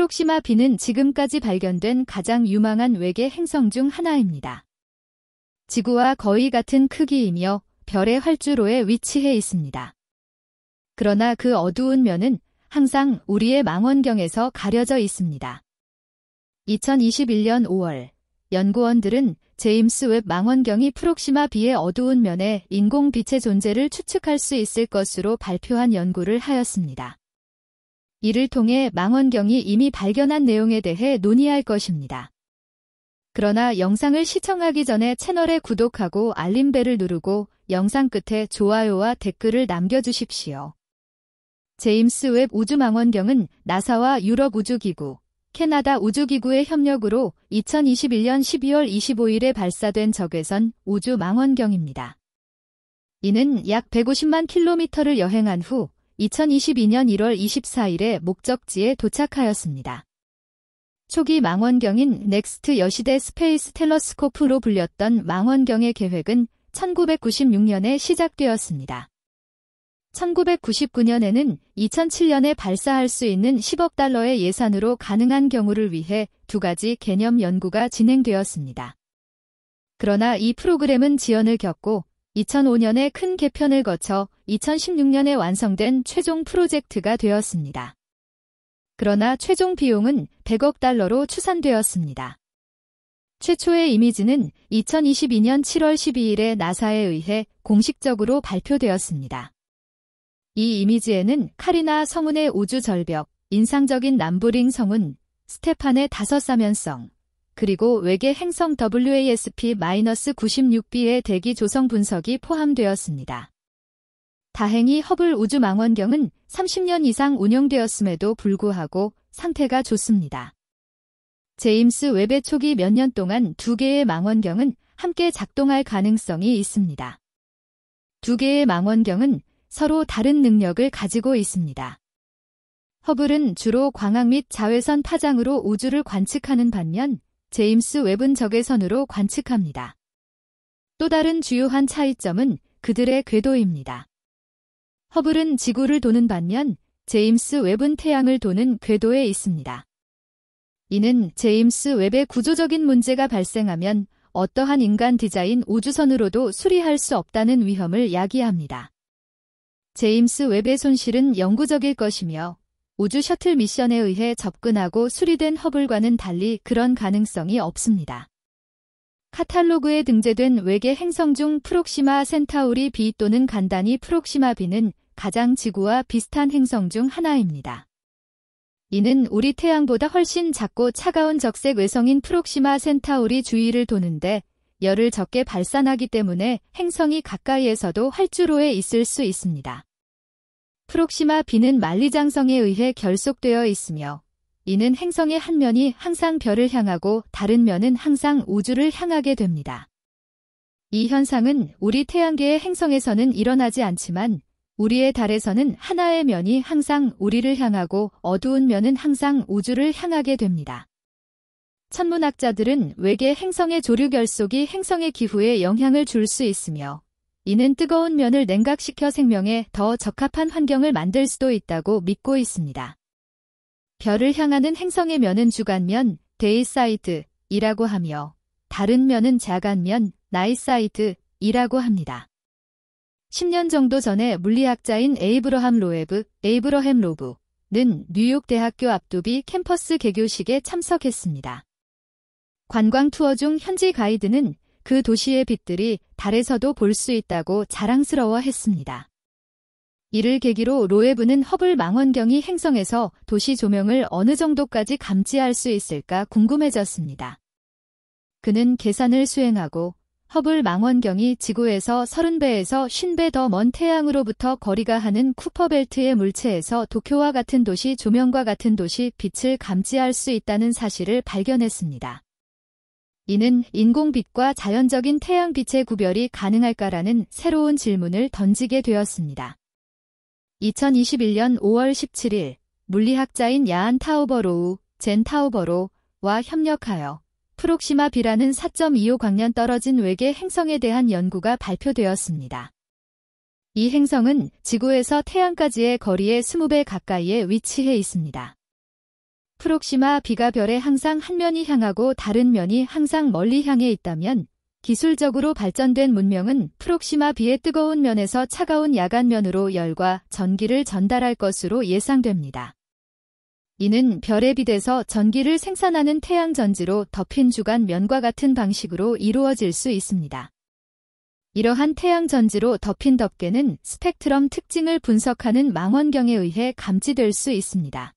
프록시마 B는 지금까지 발견된 가장 유망한 외계 행성 중 하나입니다. 지구와 거의 같은 크기이며 별의 활주로에 위치해 있습니다. 그러나 그 어두운 면은 항상 우리의 망원경에서 가려져 있습니다. 2021년 5월, 연구원들은 제임스 웹 망원경이 프록시마 B의 어두운 면에 인공 빛의 존재를 추측할 수 있을 것으로 발표한 연구를 하였습니다. 이를 통해 망원경이 이미 발견한 내용에 대해 논의할 것입니다. 그러나 영상을 시청하기 전에 채널에 구독하고 알림벨을 누르고 영상 끝에 좋아요와 댓글을 남겨주십시오. 제임스 웹 우주망원경은 나사와 유럽 우주기구, 캐나다 우주기구의 협력으로 2021년 12월 25일에 발사된 적외선 우주망원경입니다. 이는 약 150만 킬로미터를 여행한 후 2022년 1월 24일에 목적지에 도착하였습니다. 초기 망원경인 넥스트 여시대 스페이스 텔러스코프로 불렸던 망원경의 계획은 1996년에 시작되었습니다. 1999년에는 2007년에 발사할 수 있는 10억 달러의 예산으로 가능한 경우를 위해 두 가지 개념 연구가 진행되었습니다. 그러나 이 프로그램은 지연을 겪고 2005년에 큰 개편을 거쳐 2016년에 완성된 최종 프로젝트가 되었습니다. 그러나 최종 비용은 100억 달러로 추산되었습니다. 최초의 이미지는 2022년 7월 12일에 나사에 의해 공식적으로 발표되었습니다. 이 이미지에는 카리나 성운의 우주 절벽, 인상적인 남부링 성운, 스테판의 다섯 사면성, 그리고 외계 행성 WASP-96b의 대기 조성 분석이 포함되었습니다. 다행히 허블 우주망원경은 30년 이상 운영되었음에도 불구하고 상태가 좋습니다. 제임스 웹의 초기 몇 년 동안 두 개의 망원경은 함께 작동할 가능성이 있습니다. 두 개의 망원경은 서로 다른 능력을 가지고 있습니다. 허블은 주로 광학 및 자외선 파장으로 우주를 관측하는 반면 제임스 웹은 적외 선으로 관측합니다. 또 다른 주요한 차이점은 그들의 궤도입니다. 허블은 지구를 도는 반면 제임스 웹은 태양을 도는 궤도에 있습니다. 이는 제임스 웹의 구조적인 문제가 발생하면 어떠한 인간 디자인 우주선으로도 수리할 수 없다는 위험을 야기합니다. 제임스 웹의 손실은 영구적일 것이며 우주 셔틀 미션에 의해 접근하고 수리된 허블과는 달리 그런 가능성이 없습니다. 카탈로그에 등재된 외계 행성 중 프록시마 센타우리 B 또는 간단히 프록시마 B는 가장 지구와 비슷한 행성 중 하나입니다. 이는 우리 태양보다 훨씬 작고 차가운 적색 외성인 프록시마 센타우리 주위를 도는데 열을 적게 발산하기 때문에 행성이 가까이에서도 활주로에 있을 수 있습니다. 프록시마 B는 만리장성에 의해 결속되어 있으며 이는 행성의 한 면이 항상 별을 향하고 다른 면은 항상 우주를 향하게 됩니다. 이 현상은 우리 태양계의 행성에서는 일어나지 않지만 우리의 달에서는 하나의 면이 항상 우리를 향하고 어두운 면은 항상 우주를 향하게 됩니다. 천문학자들은 외계 행성의 조류 결속이 행성의 기후에 영향을 줄 수 있으며 이는 뜨거운 면을 냉각시켜 생명에 더 적합한 환경을 만들 수도 있다고 믿고 있습니다. 별을 향하는 행성의 면은 주간면, 데이사이드이라고 하며 다른 면은 자간면, 나이사이드이라고 합니다. 10년 정도 전에 물리학자인 에이브러함 로에브, 에이브러햄 로브는 뉴욕 대학교 앞두비 캠퍼스 개교식에 참석했습니다. 관광 투어 중 현지 가이드는 그 도시의 빛들이 달에서도 볼 수 있다고 자랑스러워했습니다. 이를 계기로 로에브는 허블 망원경이 행성에서 도시 조명을 어느 정도까지 감지할 수 있을까 궁금해졌습니다. 그는 계산을 수행하고 허블 망원경이 지구에서 30배에서 50배 더 먼 태양으로부터 거리가 하는 쿠퍼벨트의 물체에서 도쿄와 같은 도시 조명과 같은 도시 빛을 감지할 수 있다는 사실을 발견했습니다. 이는 인공빛과 자연적인 태양빛의 구별이 가능할까라는 새로운 질문을 던지게 되었습니다. 2021년 5월 17일 물리학자인 야한 타우버로우, 젠 타우버로와 협력하여 프록시마 비라는4.25 광년 떨어진 외계 행성에 대한 연구가 발표되었습니다. 이 행성은 지구에서 태양까지의 거리의 20배 가까이에 위치해 있습니다. 프록시마 비가 별에 항상 한 면이 향하고 다른 면이 항상 멀리 향해 있다면 기술적으로 발전된 문명은 프록시마 비의 뜨거운 면에서 차가운 야간면으로 열과 전기를 전달할 것으로 예상됩니다. 이는 별에 비대서 전기를 생산하는 태양전지로 덮인 주간 면과 같은 방식으로 이루어질 수 있습니다. 이러한 태양전지로 덮인 덮개는 스펙트럼 특징을 분석하는 망원경에 의해 감지될 수 있습니다.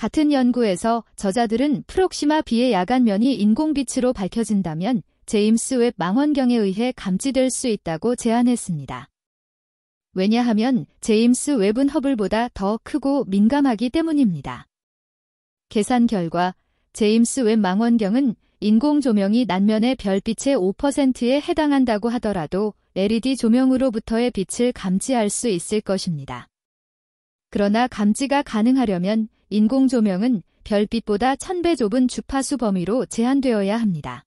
같은 연구에서 저자들은 프록시마 B의 야간면이 인공빛으로 밝혀진다면 제임스 웹 망원경에 의해 감지될 수 있다고 제안했습니다. 왜냐하면 제임스 웹은 허블보다 더 크고 민감하기 때문입니다. 계산 결과 제임스 웹 망원경은 인공 조명이 난면의 별빛의 5%에 해당한다고 하더라도 LED 조명으로부터의 빛을 감지할 수 있을 것입니다. 그러나 감지가 가능하려면 인공조명은 별빛보다 1000배 좁은 주파수 범위로 제한되어야 합니다.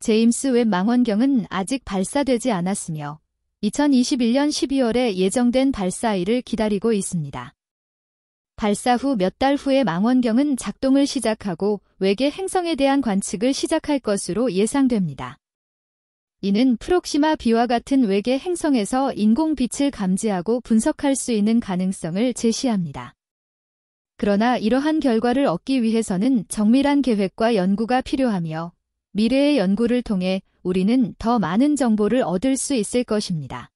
제임스 웹 망원경은 아직 발사되지 않았으며 2021년 12월에 예정된 발사일을 기다리고 있습니다. 발사 후 몇 달 후에 망원경은 작동을 시작하고 외계 행성에 대한 관측을 시작할 것으로 예상됩니다. 이는 프록시마 비와 같은 외계 행성에서 인공빛을 감지하고 분석할 수 있는 가능성을 제시합니다. 그러나 이러한 결과를 얻기 위해서는 정밀한 계획과 연구가 필요하며 미래의 연구를 통해 우리는 더 많은 정보를 얻을 수 있을 것입니다.